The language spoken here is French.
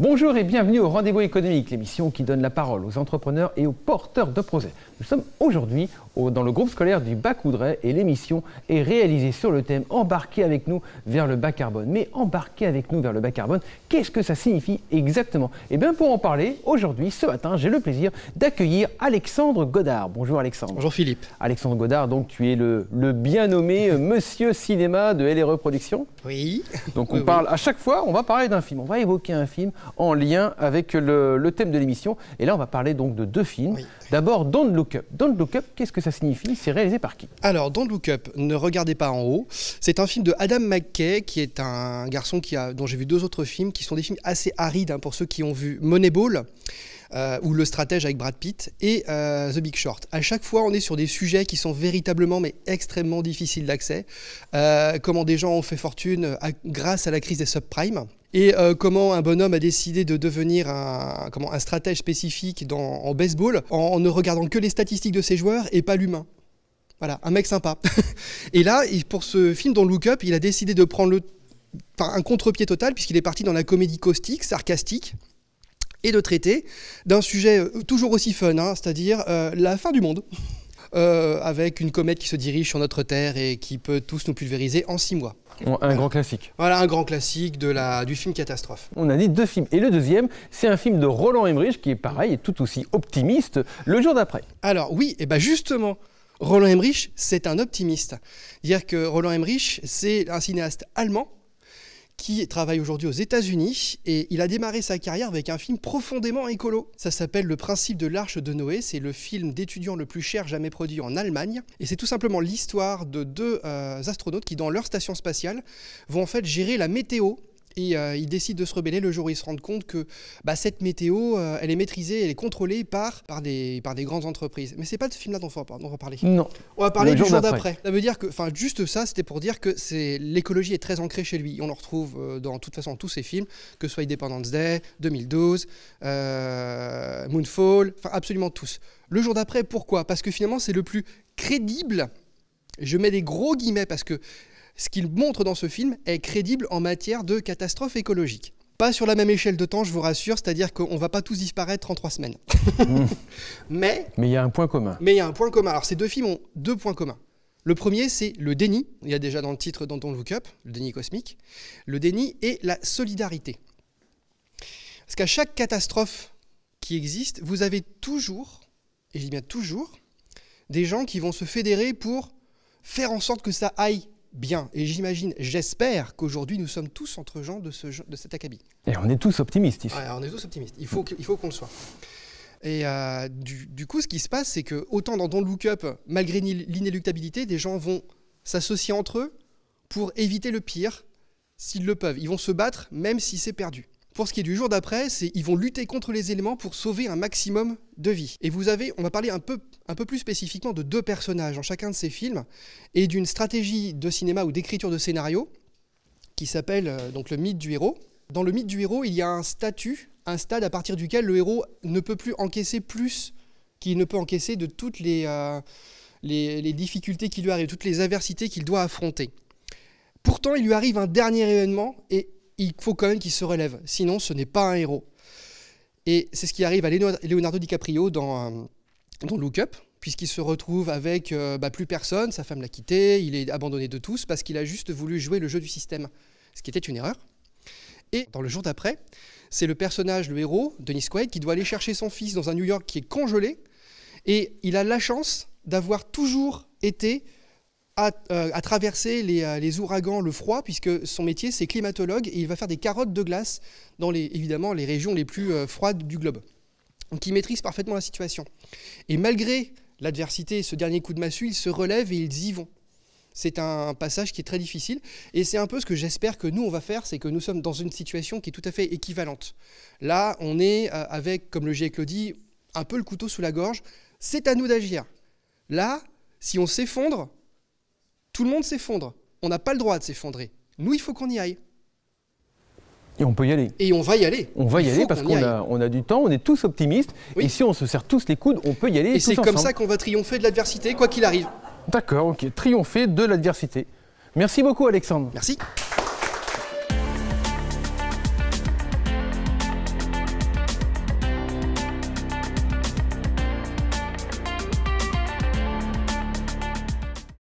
Bonjour et bienvenue au Rendez-vous économique, l'émission qui donne la parole aux entrepreneurs et aux porteurs de projets. Nous sommes aujourd'hui dans le groupe scolaire du bac et l'émission est réalisée sur le thème Embarquer avec nous vers le bas carbone. Mais embarquer avec nous vers le bas carbone, qu'est-ce que ça signifie exactement Et eh bien pour en parler, aujourd'hui, ce matin, j'ai le plaisir d'accueillir Alexandre Godard. Bonjour Alexandre. Bonjour Philippe. Alexandre Godard, donc tu es le, bien nommé euh, Monsieur Cinéma de LRE Productions. Oui. Donc on parle à chaque fois, on va parler d'un film, on va évoquer un film en lien avec le, thème de l'émission. Et là, on va parler donc de deux films. D'abord, Don't Look Up. Don't Look Up, qu'est-ce que ça signifie C'est réalisé par qui Alors, Don't Look Up, Ne regardez pas en haut. C'est un film de Adam McKay, qui est un garçon qui dont j'ai vu deux autres films, qui sont des films assez arides hein, pour ceux qui ont vu Moneyball. Euh, ou Le Stratège avec Brad Pitt, et euh, The Big Short. À chaque fois, on est sur des sujets qui sont véritablement, mais extrêmement difficiles d'accès. Euh, comment des gens ont fait fortune grâce à la crise des subprimes et comment un bonhomme a décidé de devenir un, comment, un stratège spécifique dans, en baseball en, ne regardant que les statistiques de ses joueurs et pas l'humain. Voilà, un mec sympa. et là, pour ce film dans Look Up, il a décidé de prendre un contre-pied total puisqu'il est parti dans la comédie caustique, sarcastique, et de traiter d'un sujet euh, toujours aussi fun, hein, c'est-à-dire euh, la fin du monde. Euh, avec une comète qui se dirige sur notre Terre et qui peut tous nous pulvériser en six mois. Un grand classique. Voilà un grand classique de la, du film Catastrophe. On a dit deux films. Et le deuxième, c'est un film de Roland Emmerich qui est pareil et tout aussi optimiste, Le jour d'après. Alors oui, et bien justement, Roland Emmerich, c'est un optimiste. Dire que Roland Emmerich, c'est un cinéaste allemand qui travaille aujourd'hui aux États-Unis et il a démarré sa carrière avec un film profondément écolo. Ça s'appelle Le principe de l'arche de Noé, c'est le film d'étudiants le plus cher jamais produit en Allemagne et c'est tout simplement l'histoire de deux euh, astronautes qui dans leur station spatiale vont en fait gérer la météo euh, il décide de se rebeller le jour où il se rend compte que bah, cette météo, euh, elle est maîtrisée, elle est contrôlée par, par, des, par des grandes entreprises. Mais c'est pas de ce film-là dont on va parler. Non. On va parler du jour d'après. Ça veut dire que, enfin, juste ça, c'était pour dire que c'est l'écologie est très ancrée chez lui. On le retrouve euh, dans, toute façon, tous ses films, que ce soit Independence Day, 2012, Moonfall, enfin, absolument tous. Le jour d'après, pourquoi Parce que finalement, c'est le plus crédible. Je mets des gros guillemets parce que ce qu'il montre dans ce film est crédible en matière de catastrophe écologique. Pas sur la même échelle de temps, je vous rassure, c'est-à-dire qu'on ne va pas tous disparaître en trois semaines. mais mais il y a un point commun. Mais il y a un point commun. Alors ces deux films ont deux points communs. Le premier, c'est le déni. Il y a déjà dans le titre dont on Look Up, le déni cosmique. Le déni et la solidarité. Parce qu'à chaque catastrophe qui existe, vous avez toujours, et je dis bien toujours, des gens qui vont se fédérer pour faire en sorte que ça aille bien. Et j'imagine, j'espère qu'aujourd'hui, nous sommes tous entre gens de, ce, de cet acabit. Et on est tous optimistes ici. on est tous optimistes. Il faut, faut qu'on le soit. Et euh, du, coup, ce qui se passe, c'est que autant dans Don't Look Up, malgré l'inéluctabilité, des gens vont s'associer entre eux pour éviter le pire s'ils le peuvent. Ils vont se battre même si c'est perdu. Pour ce qui est du jour d'après, c'est ils vont lutter contre les éléments pour sauver un maximum de vie. Et vous avez, on va parler un peu un peu plus spécifiquement de deux personnages dans chacun de ses films et d'une stratégie de cinéma ou d'écriture de scénario qui s'appelle euh, donc le mythe du héros. Dans le mythe du héros, il y a un statut, un stade à partir duquel le héros ne peut plus encaisser plus qu'il ne peut encaisser de toutes les, euh, les, les difficultés qui lui arrivent, toutes les adversités qu'il doit affronter. Pourtant, il lui arrive un dernier événement et il faut quand même qu'il se relève, sinon ce n'est pas un héros. Et c'est ce qui arrive à Leonardo DiCaprio dans euh, dans up, puisqu'il se retrouve avec euh, bah, plus personne, sa femme l'a quitté, il est abandonné de tous parce qu'il a juste voulu jouer le jeu du système, ce qui était une erreur. Et dans le jour d'après, c'est le personnage, le héros, Denis Quaid, qui doit aller chercher son fils dans un New York qui est congelé, et il a la chance d'avoir toujours été à, euh, traverser euh, les, ouragans, le froid, puisque son métier c'est climatologue, et il va faire des carottes de glace dans les, évidemment les régions les plus froides du globe. Donc ils maîtrisent parfaitement la situation. Et malgré l'adversité, ce dernier coup de massue, ils se relèvent et ils y vont. C'est un passage qui est très difficile et c'est un peu ce que j'espère que nous on va faire, c'est que nous sommes dans une situation qui est tout à fait équivalente. Là, on est euh, avec, comme le GIEC le dit, un peu le couteau sous la gorge. C'est à nous d'agir. Là, si on s'effondre, tout le monde s'effondre. On n'a pas le droit de s'effondrer. Nous, il faut qu'on y aille. Et on peut y aller. Et on va y aller. On va y aller parce qu'on a, on a du temps, on est tous optimistes. Et si on se serre tous les coudes, on peut y aller. Et c'est comme ça qu'on va triompher de l'adversité, quoi qu'il arrive. D'accord, ok. Triompher de l'adversité. Merci beaucoup, Alexandre. Merci.